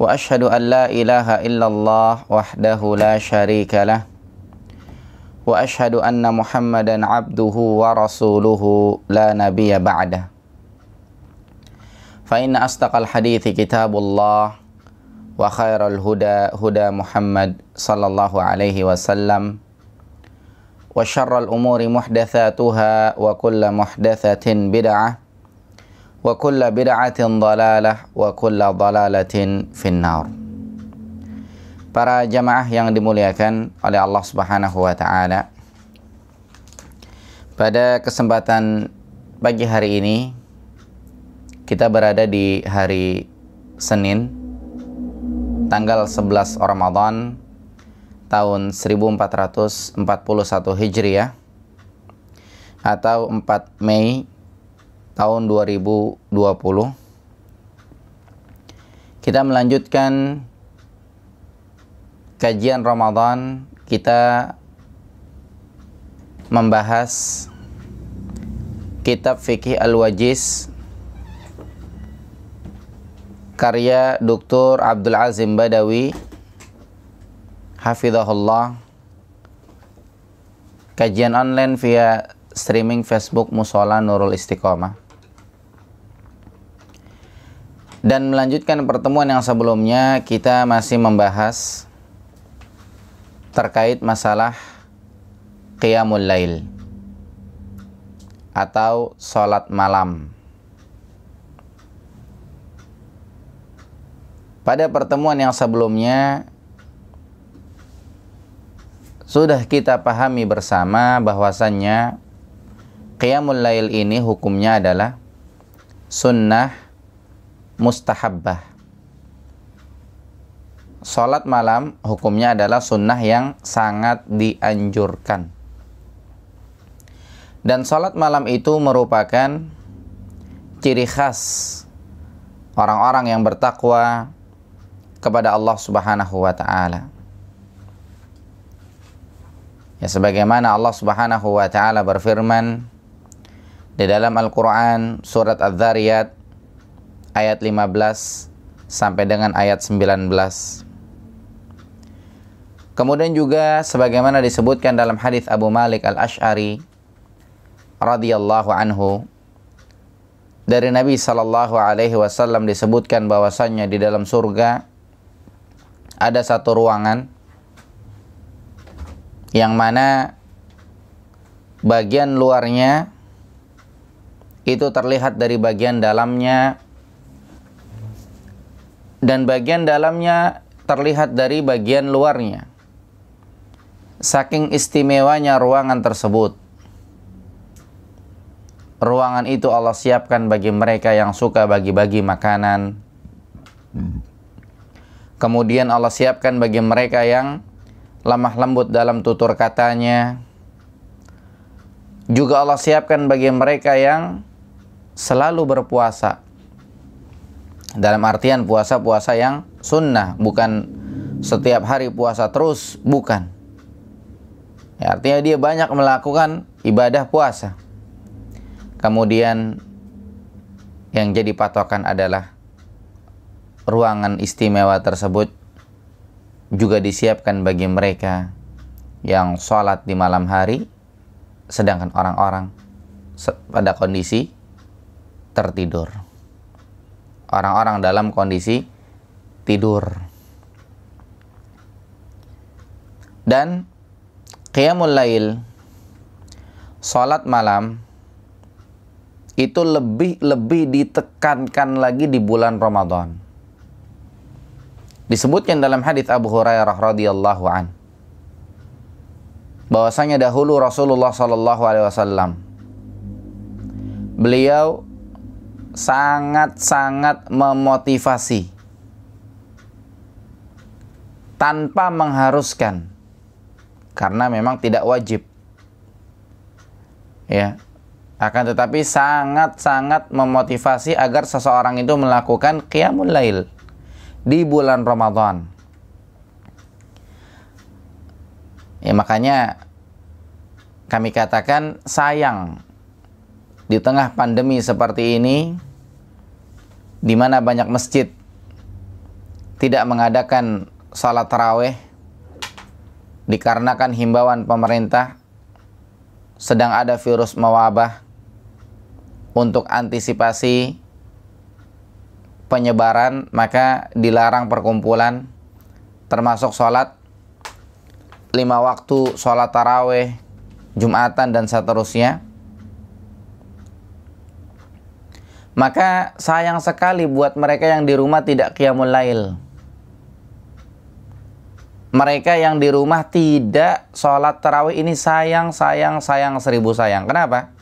واشهد ان لا اله الا الله وحده لا شريك له واشهد ان محمدا عبده ورسوله لا نبي بعده فان اصدق الحديث كتاب الله وخير الهدى هدى محمد صلى الله عليه وسلم وشر الامور محدثاتها وكل محدثه بدعه wa kulla bid'atin dalalah wa kulla dalalatin finnar. Para jamaah yang dimuliakan oleh Allah Subhanahu wa taala. Pada kesempatan pagi hari ini kita berada di hari Senin tanggal 11 Ramadan tahun 1441 Hijriah atau 4 Mei tahun 2020. Kita melanjutkan kajian Ramadan, kita membahas kitab fikih al-wajiz karya Dr. Abdul Azim Badawi hafizahullah kajian online via streaming Facebook Musola Nurul Istiqomah dan melanjutkan pertemuan yang sebelumnya kita masih membahas terkait masalah qiyamul lail atau salat malam. Pada pertemuan yang sebelumnya sudah kita pahami bersama bahwasannya qiyamul lail ini hukumnya adalah sunnah mustahabbah. Salat malam hukumnya adalah sunnah yang sangat dianjurkan. Dan salat malam itu merupakan ciri khas orang-orang yang bertakwa kepada Allah Subhanahu wa taala. Ya sebagaimana Allah Subhanahu wa taala berfirman di dalam Al-Qur'an surat Az-Zariyat ayat 15 sampai dengan ayat 19. Kemudian juga sebagaimana disebutkan dalam hadis Abu Malik al Ashari radhiyallahu anhu dari Nabi Shallallahu alaihi wasallam disebutkan bahwasannya di dalam surga ada satu ruangan yang mana bagian luarnya itu terlihat dari bagian dalamnya dan bagian dalamnya terlihat dari bagian luarnya. Saking istimewanya ruangan tersebut. Ruangan itu Allah siapkan bagi mereka yang suka bagi-bagi makanan. Kemudian Allah siapkan bagi mereka yang lemah lembut dalam tutur katanya. Juga Allah siapkan bagi mereka yang selalu berpuasa dalam artian puasa-puasa yang sunnah, bukan setiap hari puasa terus, bukan. Ya, artinya dia banyak melakukan ibadah puasa. Kemudian yang jadi patokan adalah ruangan istimewa tersebut juga disiapkan bagi mereka yang sholat di malam hari, sedangkan orang-orang pada kondisi tertidur orang-orang dalam kondisi tidur. Dan qiyamul lail salat malam itu lebih lebih ditekankan lagi di bulan Ramadan. Disebutkan dalam hadis Abu Hurairah radhiyallahu an bahwasanya dahulu Rasulullah shallallahu alaihi wasallam beliau sangat-sangat memotivasi tanpa mengharuskan karena memang tidak wajib ya akan tetapi sangat-sangat memotivasi agar seseorang itu melakukan qiyamul lail di bulan Ramadan ya makanya kami katakan sayang di tengah pandemi seperti ini di mana banyak masjid tidak mengadakan salat tarawih dikarenakan himbauan pemerintah sedang ada virus mewabah untuk antisipasi penyebaran maka dilarang perkumpulan termasuk sholat lima waktu sholat taraweh jumatan dan seterusnya Maka sayang sekali buat mereka yang di rumah tidak qiyamul lail. Mereka yang di rumah tidak sholat terawih ini sayang, sayang, sayang, seribu sayang. Kenapa?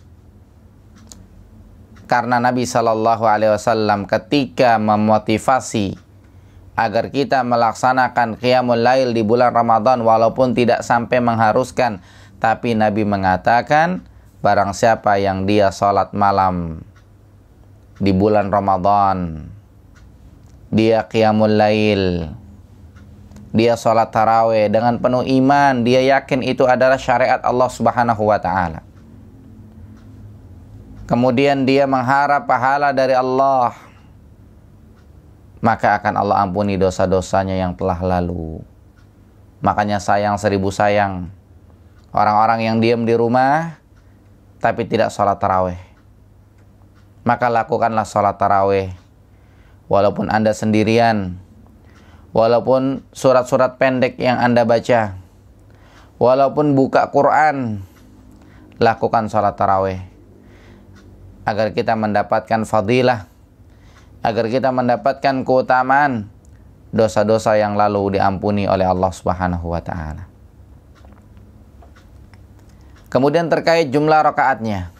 Karena Nabi Shallallahu Alaihi Wasallam ketika memotivasi agar kita melaksanakan qiyamul lail di bulan Ramadan walaupun tidak sampai mengharuskan tapi Nabi mengatakan barang siapa yang dia sholat malam di bulan Ramadan. Dia qiyamul lail. Dia sholat taraweh dengan penuh iman. Dia yakin itu adalah syariat Allah subhanahu wa ta'ala. Kemudian dia mengharap pahala dari Allah. Maka akan Allah ampuni dosa-dosanya yang telah lalu. Makanya sayang seribu sayang. Orang-orang yang diam di rumah tapi tidak sholat taraweh maka lakukanlah sholat taraweh, Walaupun Anda sendirian, walaupun surat-surat pendek yang Anda baca, walaupun buka Quran, lakukan sholat taraweh Agar kita mendapatkan fadilah, agar kita mendapatkan keutamaan, dosa-dosa yang lalu diampuni oleh Allah Subhanahu wa taala. Kemudian terkait jumlah rakaatnya.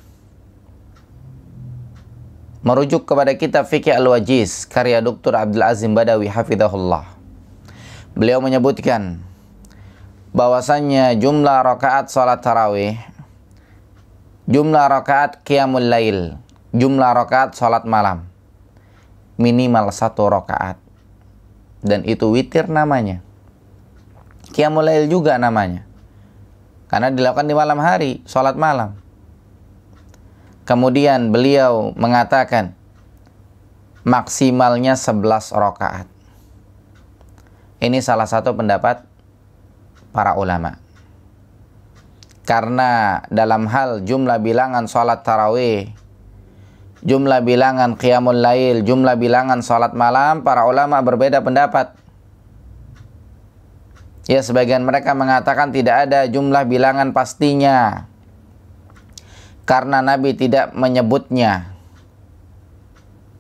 Merujuk kepada kitab Fikih Al-Wajiz karya Dr. Abdul Azim Badawi hafizahullah. Beliau menyebutkan bahwasannya jumlah rakaat salat tarawih, jumlah rakaat qiyamul lail, jumlah rakaat salat malam minimal satu rakaat dan itu witir namanya. Qiyamul lail juga namanya. Karena dilakukan di malam hari, salat malam. Kemudian beliau mengatakan maksimalnya 11 rakaat. Ini salah satu pendapat para ulama. Karena dalam hal jumlah bilangan sholat tarawih, jumlah bilangan qiyamul lail, jumlah bilangan sholat malam, para ulama berbeda pendapat. Ya, sebagian mereka mengatakan tidak ada jumlah bilangan pastinya karena Nabi tidak menyebutnya.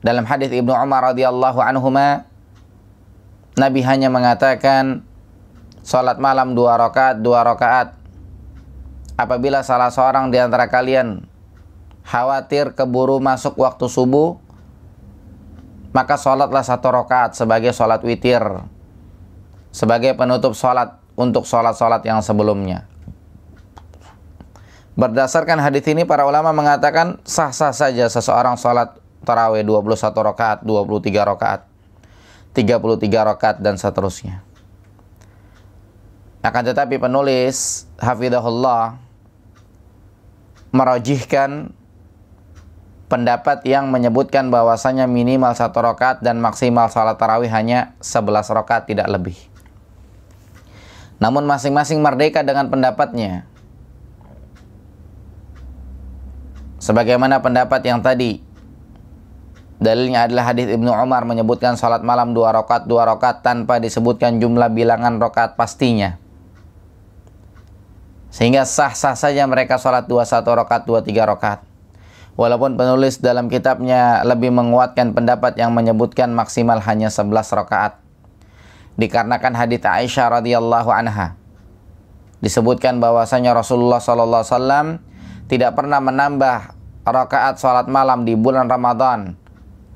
Dalam hadis Ibnu Umar radhiyallahu anhu Nabi hanya mengatakan salat malam dua rakaat, dua rakaat. Apabila salah seorang di antara kalian khawatir keburu masuk waktu subuh, maka sholatlah satu rakaat sebagai sholat witir, sebagai penutup sholat untuk sholat-sholat yang sebelumnya. Berdasarkan hadis ini para ulama mengatakan sah-sah saja seseorang sholat tarawih 21 rakaat, 23 rakaat, 33 rakaat dan seterusnya. Akan tetapi penulis Hafidahullah merojihkan pendapat yang menyebutkan bahwasanya minimal satu rakaat dan maksimal salat tarawih hanya 11 rakaat tidak lebih. Namun masing-masing merdeka dengan pendapatnya. Sebagaimana pendapat yang tadi. Dalilnya adalah hadis Ibnu Umar menyebutkan salat malam dua rokat dua rokat tanpa disebutkan jumlah bilangan rokat pastinya. Sehingga sah-sah saja mereka salat dua satu rokat dua tiga rokat. Walaupun penulis dalam kitabnya lebih menguatkan pendapat yang menyebutkan maksimal hanya sebelas rakaat. Dikarenakan hadis Aisyah radhiyallahu anha disebutkan bahwasanya Rasulullah saw tidak pernah menambah rakaat sholat malam di bulan Ramadan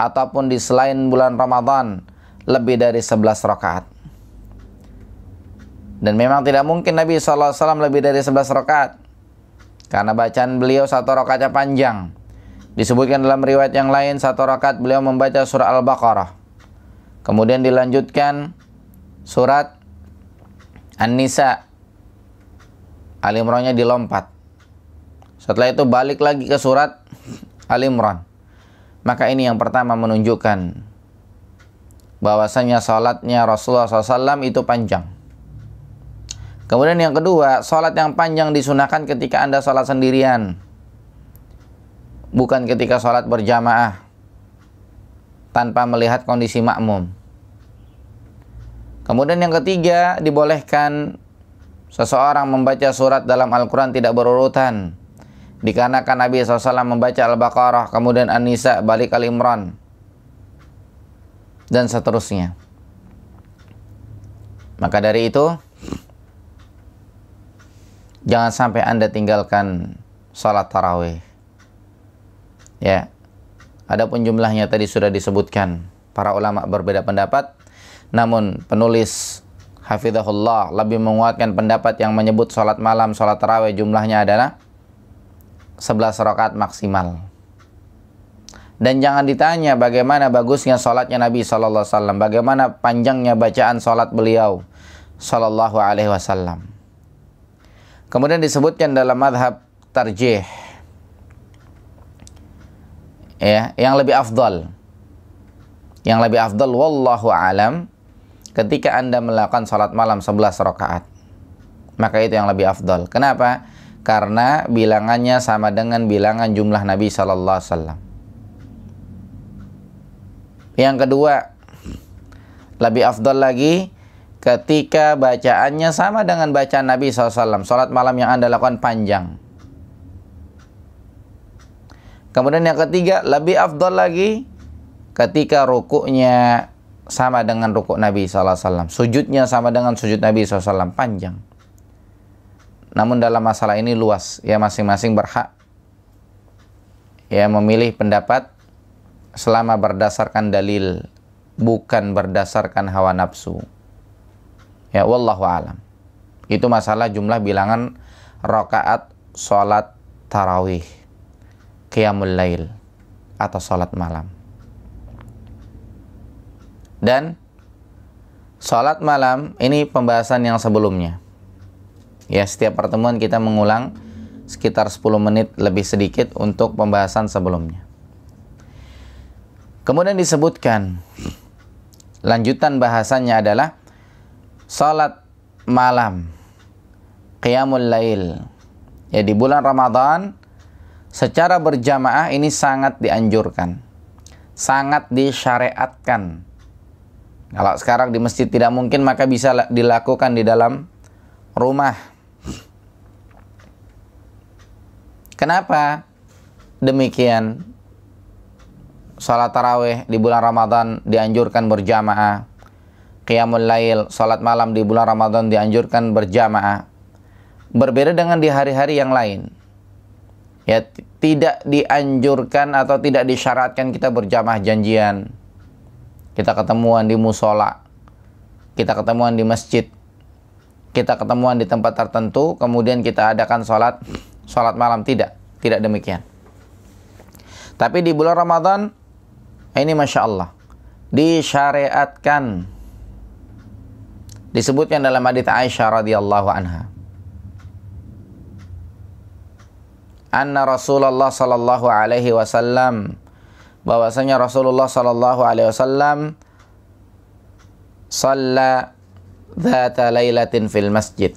ataupun di selain bulan Ramadan lebih dari 11 rakaat. Dan memang tidak mungkin Nabi SAW lebih dari 11 rakaat. Karena bacaan beliau satu rakaatnya panjang. Disebutkan dalam riwayat yang lain satu rakaat beliau membaca surah Al-Baqarah. Kemudian dilanjutkan surat An-Nisa. al dilompat. Setelah itu balik lagi ke surat Al Imran. Maka ini yang pertama menunjukkan bahwasanya salatnya Rasulullah SAW itu panjang. Kemudian yang kedua, salat yang panjang disunahkan ketika Anda salat sendirian. Bukan ketika salat berjamaah tanpa melihat kondisi makmum. Kemudian yang ketiga, dibolehkan seseorang membaca surat dalam Al-Quran tidak berurutan Dikarenakan Nabi SAW membaca Al-Baqarah, kemudian An-Nisa, balik Al-Imran, dan seterusnya. Maka dari itu, jangan sampai Anda tinggalkan sholat tarawih. Ya, adapun jumlahnya tadi sudah disebutkan. Para ulama berbeda pendapat, namun penulis Hafizahullah lebih menguatkan pendapat yang menyebut sholat malam, sholat tarawih jumlahnya adalah 11 rakaat maksimal. Dan jangan ditanya bagaimana bagusnya sholatnya Nabi SAW, bagaimana panjangnya bacaan sholat beliau SAW. Kemudian disebutkan dalam madhab tarjih, ya, yang lebih afdal, yang lebih afdal, wallahu alam, ketika anda melakukan sholat malam 11 rakaat, maka itu yang lebih afdal. Kenapa? karena bilangannya sama dengan bilangan jumlah Nabi Shallallahu Alaihi Wasallam. Yang kedua, lebih afdol lagi ketika bacaannya sama dengan bacaan Nabi SAW. Salat malam yang Anda lakukan panjang. Kemudian yang ketiga, lebih afdol lagi ketika rukuknya sama dengan rukuk Nabi SAW. Sujudnya sama dengan sujud Nabi SAW, panjang. Namun dalam masalah ini luas, ya masing-masing berhak ya memilih pendapat selama berdasarkan dalil bukan berdasarkan hawa nafsu. Ya wallahu alam. Itu masalah jumlah bilangan rakaat salat tarawih, qiyamul lail atau salat malam. Dan salat malam ini pembahasan yang sebelumnya. Ya, setiap pertemuan kita mengulang sekitar 10 menit lebih sedikit untuk pembahasan sebelumnya. Kemudian disebutkan lanjutan bahasannya adalah salat malam, qiyamul lail. Ya di bulan Ramadan secara berjamaah ini sangat dianjurkan. Sangat disyariatkan. Kalau sekarang di masjid tidak mungkin maka bisa dilakukan di dalam rumah Kenapa demikian? Salat tarawih di bulan Ramadan dianjurkan berjamaah. Qiyamul lail, salat malam di bulan Ramadan dianjurkan berjamaah. Berbeda dengan di hari-hari yang lain. Ya, tidak dianjurkan atau tidak disyaratkan kita berjamaah janjian. Kita ketemuan di musola, kita ketemuan di masjid, kita ketemuan di tempat tertentu, kemudian kita adakan sholat Sholat malam tidak, tidak demikian. Tapi di bulan Ramadan ini masya Allah disyariatkan disebutkan dalam hadits Aisyah radhiyallahu anha. Anna Rasulullah sallallahu alaihi wasallam bahwasanya Rasulullah sallallahu alaihi wasallam salla dzata lailatin fil masjid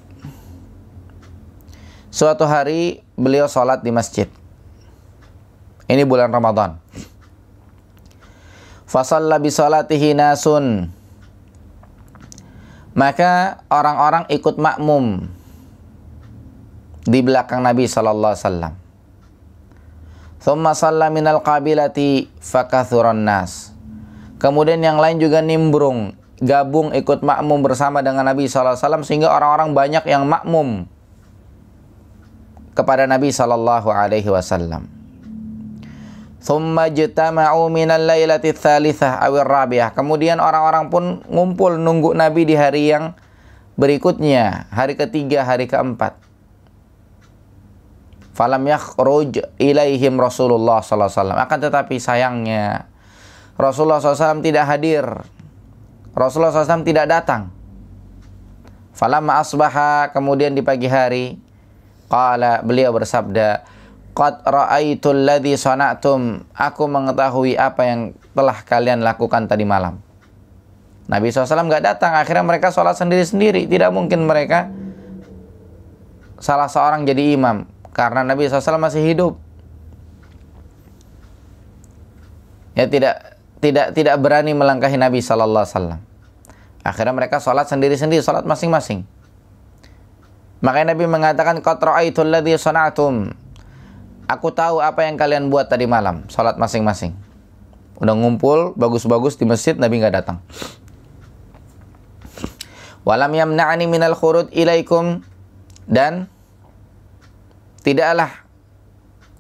Suatu hari beliau sholat di masjid. Ini bulan Ramadan. Fasalla bi salatihi nasun. Maka orang-orang ikut makmum di belakang Nabi sallallahu alaihi wasallam. Thumma salla minal qabilati nas. Kemudian yang lain juga nimbrung, gabung ikut makmum bersama dengan Nabi sallallahu alaihi sehingga orang-orang banyak yang makmum kepada Nabi Shallallahu Alaihi Wasallam. Thumma min al lailati aw ar rabiah. Kemudian orang-orang pun ngumpul nunggu Nabi di hari yang berikutnya. Hari ketiga, hari keempat. Falam yakhruj ilaihim Rasulullah wasallam. Akan tetapi sayangnya Rasulullah SAW tidak hadir. Rasulullah SAW tidak datang. Falam asbaha kemudian di pagi hari Qala beliau bersabda, Qad ra'aitu alladhi sona'tum. Aku mengetahui apa yang telah kalian lakukan tadi malam. Nabi SAW gak datang. Akhirnya mereka sholat sendiri-sendiri. Tidak mungkin mereka salah seorang jadi imam. Karena Nabi SAW masih hidup. Ya tidak tidak tidak berani melangkahi Nabi Sallallahu Alaihi Wasallam. Akhirnya mereka sholat sendiri-sendiri, sholat masing-masing. Makanya Nabi mengatakan ladzi sana'tum. Aku tahu apa yang kalian buat tadi malam, salat masing-masing. Udah ngumpul bagus-bagus di masjid Nabi nggak datang. Walam yamna'ani minal khurud ilaikum dan tidaklah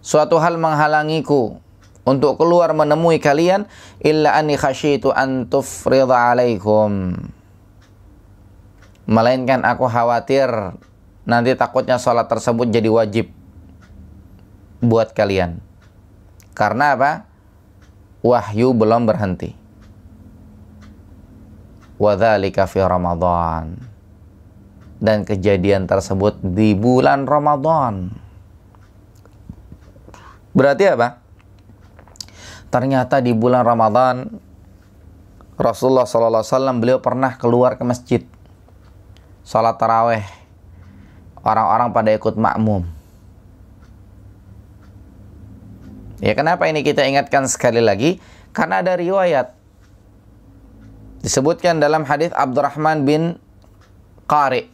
suatu hal menghalangiku untuk keluar menemui kalian illa anni khasyitu an tufridha alaikum melainkan aku khawatir nanti takutnya sholat tersebut jadi wajib buat kalian. Karena apa? Wahyu belum berhenti. Wadhalika fi Ramadan. Dan kejadian tersebut di bulan Ramadan. Berarti apa? Ternyata di bulan Ramadan Rasulullah SAW beliau pernah keluar ke masjid. sholat taraweh orang-orang pada ikut makmum. Ya kenapa ini kita ingatkan sekali lagi? Karena ada riwayat disebutkan dalam hadis Abdurrahman bin Qari.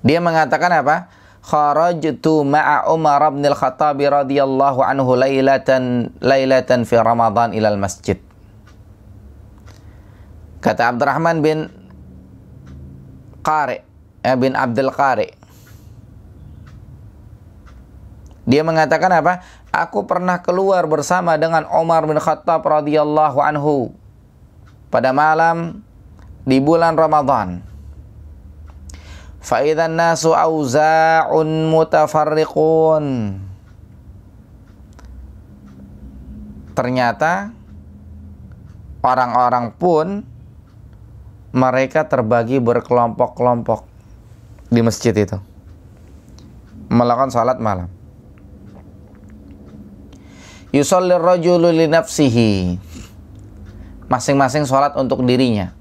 Dia mengatakan apa? Kharajtu ma'a Umar bin Al-Khattab radhiyallahu anhu lailatan lailatan fi Ramadan ila al-masjid. Kata Abdurrahman bin Qari eh, bin Abdul Qari dia mengatakan apa aku pernah keluar bersama dengan Omar bin Khattab radhiyallahu anhu pada malam di bulan Ramadan Fa'idan nasu auza'un mutafarriqun Ternyata orang-orang pun mereka terbagi berkelompok-kelompok di masjid itu melakukan salat malam yusallir rajulu li nafsihi masing-masing salat untuk dirinya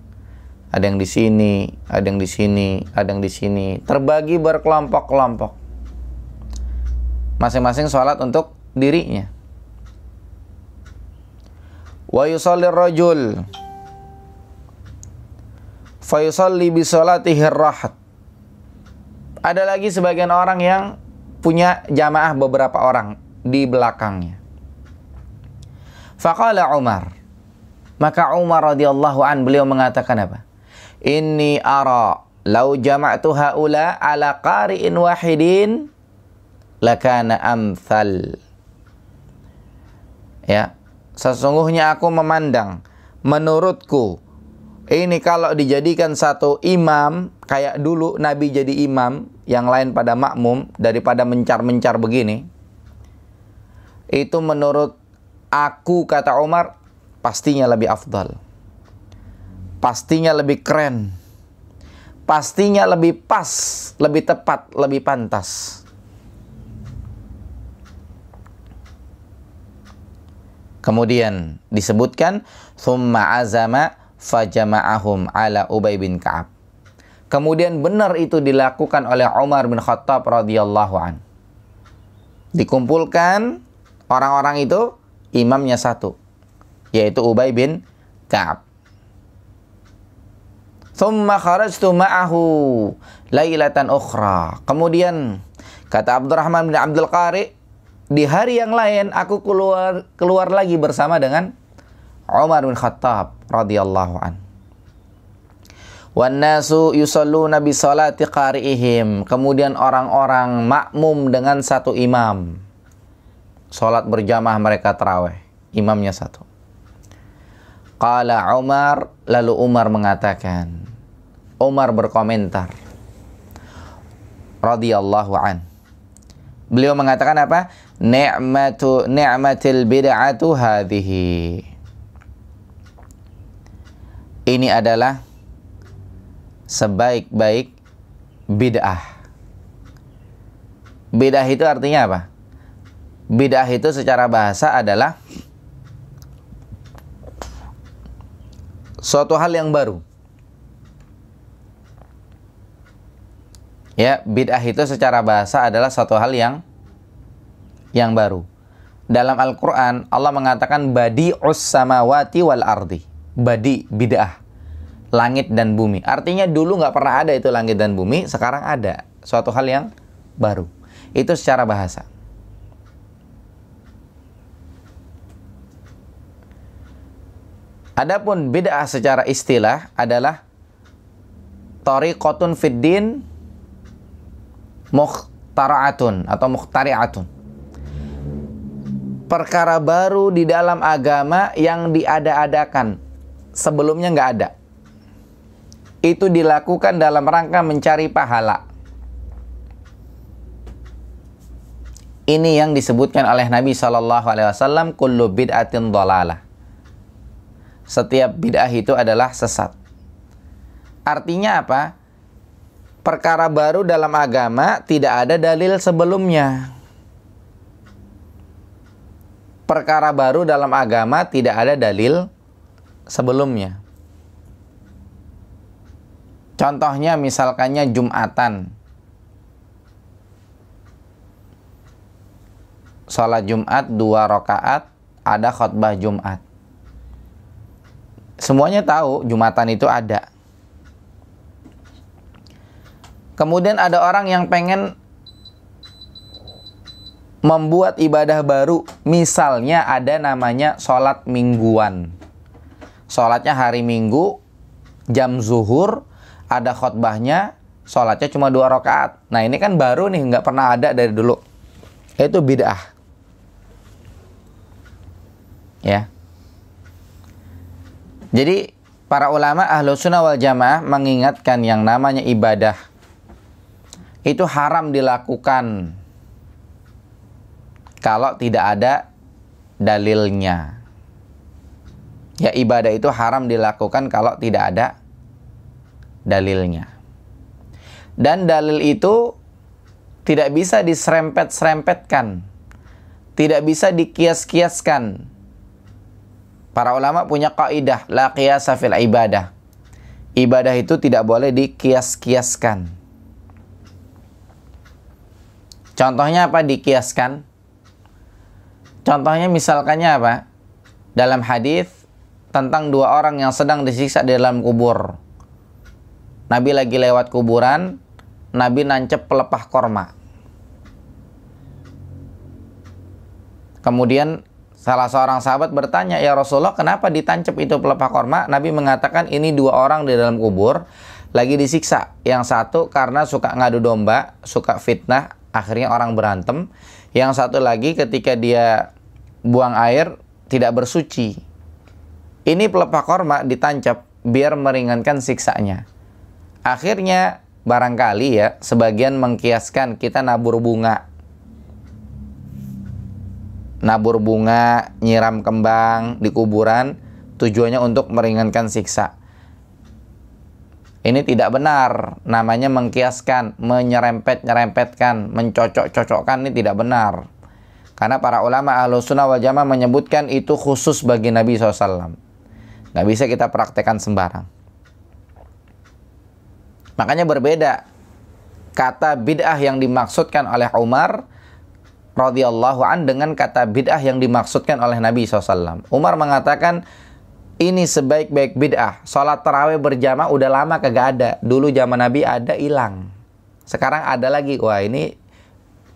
ada yang di sini ada yang di sini ada yang di sini terbagi berkelompok-kelompok masing-masing salat untuk dirinya wa yusallir rajul Faisalli bisolatihi rahat. Ada lagi sebagian orang yang punya jamaah beberapa orang di belakangnya. Faqala Umar. Maka Umar radhiyallahu an beliau mengatakan apa? Inni ara lau jama'tu haula ala qari'in wahidin lakana amthal. Ya, sesungguhnya aku memandang menurutku ini kalau dijadikan satu imam, kayak dulu Nabi jadi imam, yang lain pada makmum, daripada mencar-mencar begini. Itu menurut aku, kata Omar, pastinya lebih afdal. Pastinya lebih keren. Pastinya lebih pas, lebih tepat, lebih pantas. Kemudian disebutkan, Thumma azama fajama'ahum ala Ubay bin Ka'ab. Kemudian benar itu dilakukan oleh Umar bin Khattab radhiyallahu an. Dikumpulkan orang-orang itu imamnya satu yaitu Ubay bin Ka'ab. Thumma kharajtu ma'ahu lailatan ukhra. Kemudian kata Abdurrahman bin Abdul Qari, di hari yang lain aku keluar keluar lagi bersama dengan Umar bin Khattab radhiyallahu an. Wanasu yusallu Nabi salati qari'ihim. Kemudian orang-orang makmum dengan satu imam. Salat berjamaah mereka tarawih, imamnya satu. Qala Umar, lalu Umar mengatakan. Umar berkomentar. Radhiyallahu an. Beliau mengatakan apa? Ni'matu ni'matil bid'atu hadhihi ini adalah sebaik-baik bid'ah. Bid'ah itu artinya apa? Bid'ah itu secara bahasa adalah suatu hal yang baru. Ya, bid'ah itu secara bahasa adalah suatu hal yang yang baru. Dalam Al-Qur'an Allah mengatakan badi'us samawati wal ardi badi bid'ah langit dan bumi. Artinya dulu nggak pernah ada itu langit dan bumi, sekarang ada suatu hal yang baru. Itu secara bahasa. Adapun bid'ah secara istilah adalah tariqatun fid din atau muhtariatun Perkara baru di dalam agama yang diada-adakan sebelumnya nggak ada. Itu dilakukan dalam rangka mencari pahala. Ini yang disebutkan oleh Nabi Shallallahu Alaihi Wasallam kullu bid'atin dolalah. Setiap bid'ah itu adalah sesat. Artinya apa? Perkara baru dalam agama tidak ada dalil sebelumnya. Perkara baru dalam agama tidak ada dalil sebelumnya. Contohnya misalkannya Jumatan. Sholat Jumat dua rakaat, ada khutbah Jumat. Semuanya tahu Jumatan itu ada. Kemudian ada orang yang pengen membuat ibadah baru, misalnya ada namanya sholat mingguan sholatnya hari Minggu jam zuhur ada khotbahnya sholatnya cuma dua rakaat. Nah ini kan baru nih nggak pernah ada dari dulu. Itu bid'ah. Ya. Jadi para ulama ahlu sunnah wal jamaah mengingatkan yang namanya ibadah itu haram dilakukan kalau tidak ada dalilnya ya ibadah itu haram dilakukan kalau tidak ada dalilnya. Dan dalil itu tidak bisa diserempet-serempetkan. Tidak bisa dikias-kiaskan. Para ulama punya kaidah la qiyasa fil ibadah. Ibadah itu tidak boleh dikias-kiaskan. Contohnya apa dikiaskan? Contohnya misalkannya apa? Dalam hadis tentang dua orang yang sedang disiksa di dalam kubur. Nabi lagi lewat kuburan, Nabi nancep pelepah korma. Kemudian salah seorang sahabat bertanya, "Ya Rasulullah, kenapa ditancep itu pelepah korma?" Nabi mengatakan, "Ini dua orang di dalam kubur lagi disiksa. Yang satu karena suka ngadu domba, suka fitnah, akhirnya orang berantem. Yang satu lagi ketika dia buang air tidak bersuci." Ini pelepah korma ditancap biar meringankan siksanya. Akhirnya barangkali ya sebagian mengkiaskan kita nabur bunga. Nabur bunga, nyiram kembang di kuburan tujuannya untuk meringankan siksa. Ini tidak benar, namanya mengkiaskan, menyerempet-nyerempetkan, mencocok-cocokkan ini tidak benar. Karena para ulama ahlu wal jamaah menyebutkan itu khusus bagi Nabi SAW. Nggak bisa kita praktekkan sembarang. Makanya berbeda kata bid'ah yang dimaksudkan oleh Umar radhiyallahu an dengan kata bid'ah yang dimaksudkan oleh Nabi SAW. Umar mengatakan ini sebaik-baik bid'ah. Salat terawih berjamaah udah lama kagak ada. Dulu zaman Nabi ada hilang. Sekarang ada lagi. Wah ini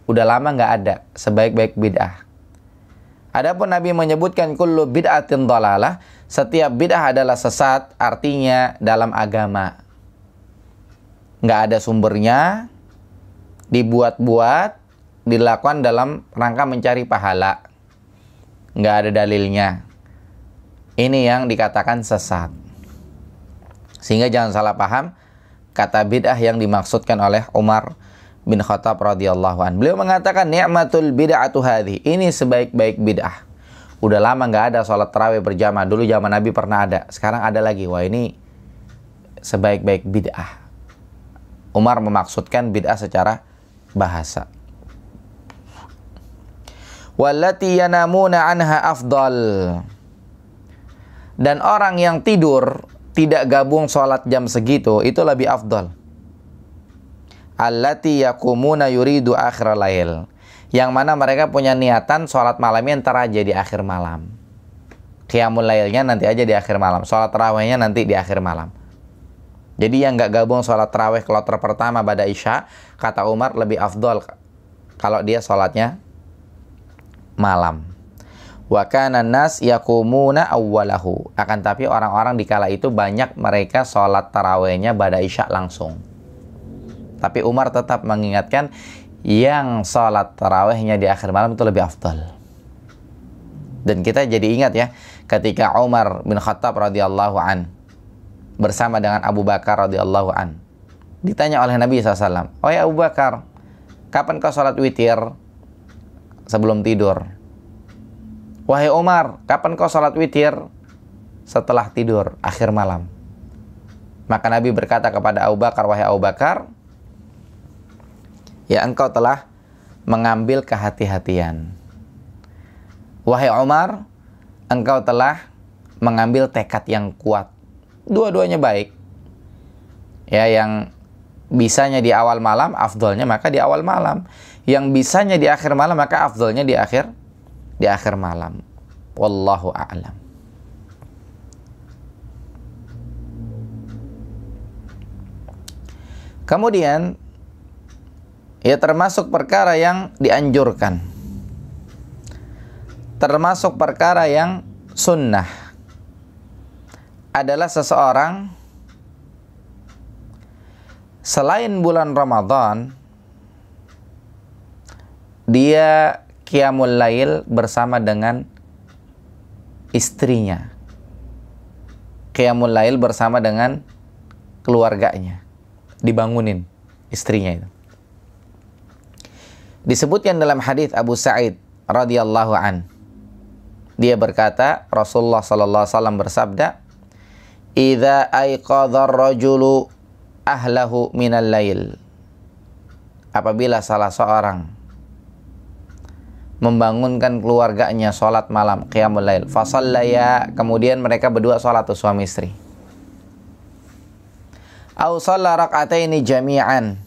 udah lama nggak ada. Sebaik-baik bid'ah. Adapun Nabi menyebutkan kullu bid'atin dalalah, setiap bid'ah adalah sesat, artinya dalam agama. Nggak ada sumbernya, dibuat-buat, dilakukan dalam rangka mencari pahala. Nggak ada dalilnya. Ini yang dikatakan sesat. Sehingga jangan salah paham kata bid'ah yang dimaksudkan oleh Umar bin Khattab radhiyallahu an. Beliau mengatakan nikmatul bidah Ini sebaik-baik bid'ah udah lama nggak ada sholat terawih berjamaah. Dulu zaman Nabi pernah ada, sekarang ada lagi. Wah ini sebaik-baik bid'ah. Umar memaksudkan bid'ah secara bahasa. Wallati yanamuna anha afdal. Dan orang yang tidur tidak gabung sholat jam segitu itu lebih afdal. Allati yakumuna yuridu akhir lail yang mana mereka punya niatan sholat malamnya ntar aja di akhir malam. Qiyamul lailnya nanti aja di akhir malam. Sholat terawihnya nanti di akhir malam. Jadi yang nggak gabung sholat terawih kloter pertama pada Isya, kata Umar lebih afdol kalau dia sholatnya malam. Wakana nas yakumuna awwalahu. Akan tapi orang-orang di kala itu banyak mereka sholat tarawehnya pada Isya langsung. Tapi Umar tetap mengingatkan yang sholat tarawehnya di akhir malam itu lebih afdal. Dan kita jadi ingat ya, ketika Umar bin Khattab radhiyallahu an bersama dengan Abu Bakar radhiyallahu an ditanya oleh Nabi SAW, oh ya Abu Bakar, kapan kau sholat witir sebelum tidur? Wahai Umar, kapan kau sholat witir setelah tidur akhir malam? Maka Nabi berkata kepada Abu Bakar, wahai Abu Bakar, ya engkau telah mengambil kehati-hatian. Wahai Omar, engkau telah mengambil tekad yang kuat. Dua-duanya baik. Ya, yang bisanya di awal malam, afdolnya maka di awal malam. Yang bisanya di akhir malam, maka afdolnya di akhir di akhir malam. Wallahu a'lam. Kemudian Ya termasuk perkara yang dianjurkan. Termasuk perkara yang sunnah adalah seseorang selain bulan Ramadan dia qiyamul lail bersama dengan istrinya. Qiyamul lail bersama dengan keluarganya. Dibangunin istrinya itu. Disebutkan dalam hadis Abu Sa'id radhiyallahu an. Dia berkata, Rasulullah sallallahu alaihi wasallam bersabda, "Idza aiqadha rajulu ahlahu minal lail." Apabila salah seorang membangunkan keluarganya salat malam qiyamul lail, fasallaya, kemudian mereka berdua salat suami istri. Au shalla raka'ataini jami'an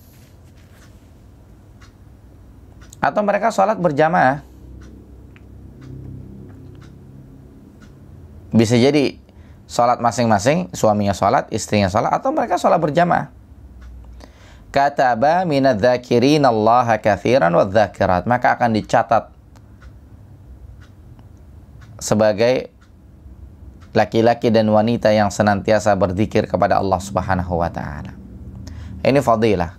atau mereka sholat berjamaah bisa jadi sholat masing-masing suaminya sholat istrinya sholat atau mereka sholat berjamaah kataba minadzakirin Allah kathiran wa maka akan dicatat sebagai laki-laki dan wanita yang senantiasa berzikir kepada Allah Subhanahu wa taala. Ini fadilah.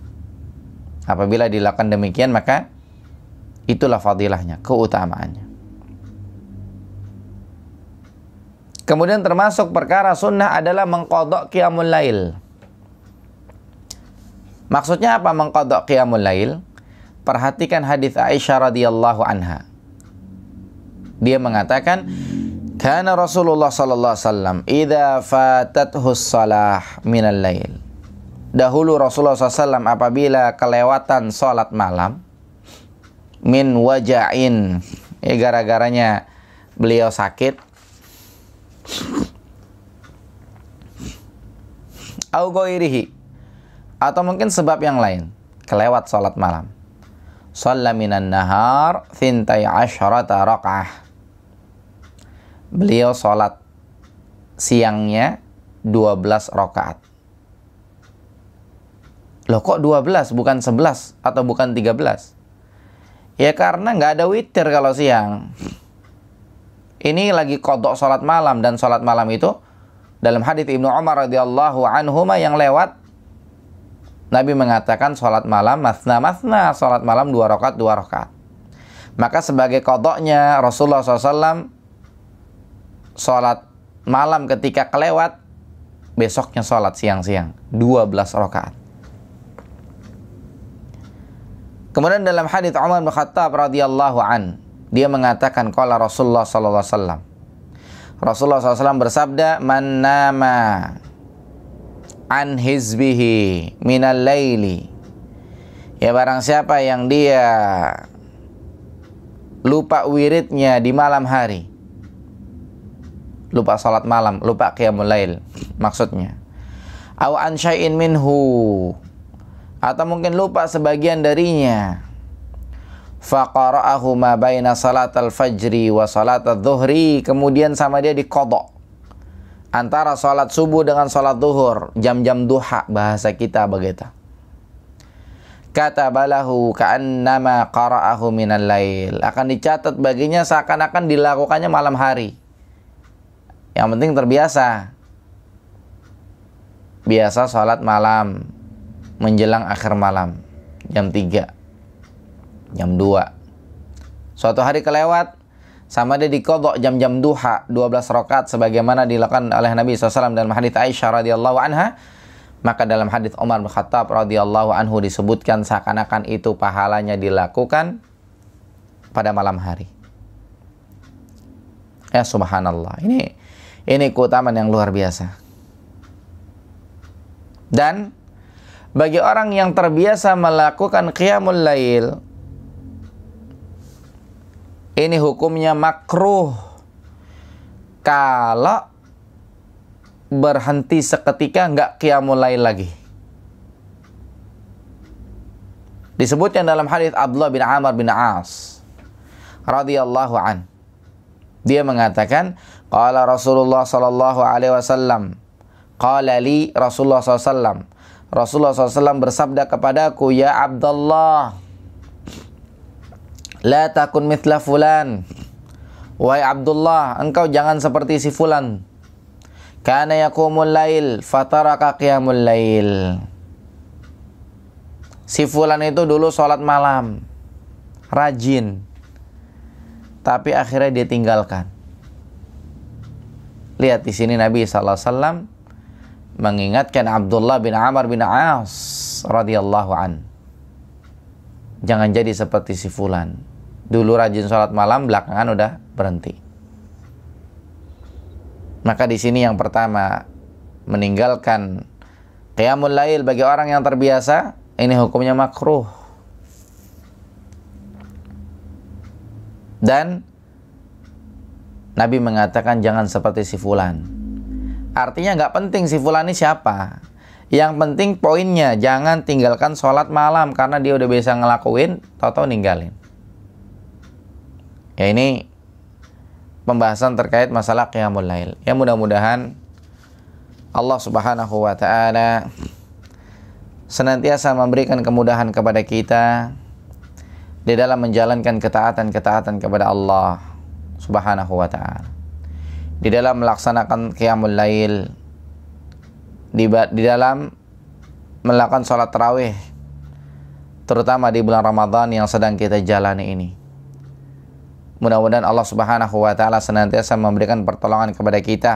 Apabila dilakukan demikian maka Itulah fadilahnya, keutamaannya. Kemudian termasuk perkara sunnah adalah mengkodok qiyamul lail. Maksudnya apa mengkodok qiyamul lail? Perhatikan hadis Aisyah radhiyallahu anha. Dia mengatakan, "Kana Rasulullah sallallahu alaihi wasallam idza fatathu shalah minal lail." Dahulu Rasulullah SAW apabila kelewatan sholat malam, min wajain ya gara-garanya beliau sakit atau mungkin sebab yang lain kelewat sholat malam Sholat minan nahar thintai asyarata raka'ah beliau sholat siangnya 12 rokaat loh kok 12 bukan 11 atau bukan 13 Ya karena nggak ada witir kalau siang. Ini lagi kodok sholat malam dan sholat malam itu dalam hadits Ibnu Umar radhiyallahu ma yang lewat Nabi mengatakan sholat malam masna masna sholat malam dua rakaat dua rakaat. Maka sebagai kodoknya Rasulullah SAW sholat malam ketika kelewat besoknya sholat siang-siang 12 rakaat. Kemudian dalam hadis Umar bin Khattab radhiyallahu an, dia mengatakan qala Rasulullah sallallahu alaihi wasallam. Rasulullah SAW bersabda, "Man nama an hizbihi minal laili." Ya barang siapa yang dia lupa wiridnya di malam hari. Lupa salat malam, lupa qiyamul lail maksudnya. Aw an minhu atau mungkin lupa sebagian darinya. Faqara'ahu ma baina salat al-fajri wa salat al zuhri Kemudian sama dia dikodok. Antara salat subuh dengan salat zuhur Jam-jam duha bahasa kita begitu. Kata balahu ka'annama qara'ahu minal lail. Akan dicatat baginya seakan-akan dilakukannya malam hari. Yang penting terbiasa. Biasa salat malam menjelang akhir malam jam 3 jam 2 suatu hari kelewat sama dia dikodok jam-jam duha 12 rokat sebagaimana dilakukan oleh Nabi SAW dalam hadits Aisyah radhiyallahu anha maka dalam hadits Umar bin Khattab radhiyallahu anhu disebutkan seakan-akan itu pahalanya dilakukan pada malam hari ya subhanallah ini ini keutamaan yang luar biasa dan bagi orang yang terbiasa melakukan qiyamul lail ini hukumnya makruh kalau berhenti seketika nggak qiyamul lail lagi disebutkan dalam hadis Abdullah bin Amr bin As radhiyallahu an dia mengatakan qala Rasulullah sallallahu alaihi wasallam qala li Rasulullah sallallahu Rasulullah SAW bersabda kepadaku, Ya Abdullah, La takun mithla fulan. Wahai Abdullah, engkau jangan seperti si fulan. Karena yakumul lail, fataraka qiyamul lail. Si fulan itu dulu sholat malam. Rajin. Tapi akhirnya dia tinggalkan. Lihat di sini Nabi SAW mengingatkan Abdullah bin Amr bin As radhiyallahu an. Jangan jadi seperti si fulan. Dulu rajin sholat malam, belakangan udah berhenti. Maka di sini yang pertama meninggalkan qiyamul lail bagi orang yang terbiasa, ini hukumnya makruh. Dan Nabi mengatakan jangan seperti si fulan. Artinya nggak penting si Fulani siapa. Yang penting poinnya jangan tinggalkan sholat malam karena dia udah bisa ngelakuin, toto ninggalin. Ya ini pembahasan terkait masalah qiyamul lail. Ya mudah-mudahan Allah Subhanahu wa taala senantiasa memberikan kemudahan kepada kita di dalam menjalankan ketaatan-ketaatan kepada Allah Subhanahu wa taala di dalam melaksanakan qiyamul lail di, di dalam melakukan sholat terawih terutama di bulan Ramadan yang sedang kita jalani ini. Mudah-mudahan Allah Subhanahu wa taala senantiasa memberikan pertolongan kepada kita.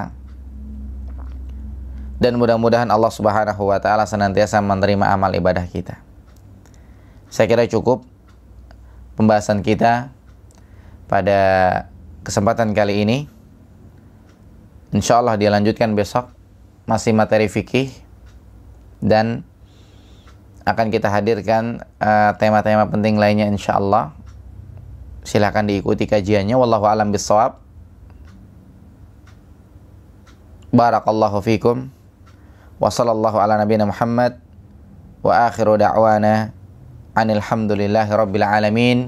Dan mudah-mudahan Allah Subhanahu wa taala senantiasa menerima amal ibadah kita. Saya kira cukup pembahasan kita pada kesempatan kali ini. Insya Allah dia lanjutkan besok masih materi fikih dan akan kita hadirkan eh, tema-tema uh, penting lainnya insya Allah. Silahkan diikuti kajiannya. Wallahu alam bisawab. Barakallahu fikum. Wa sallallahu ala nabi Muhammad. Wa akhiru da'wana. Anilhamdulillahi rabbil alamin.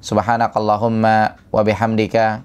Subhanakallahumma wa bihamdika.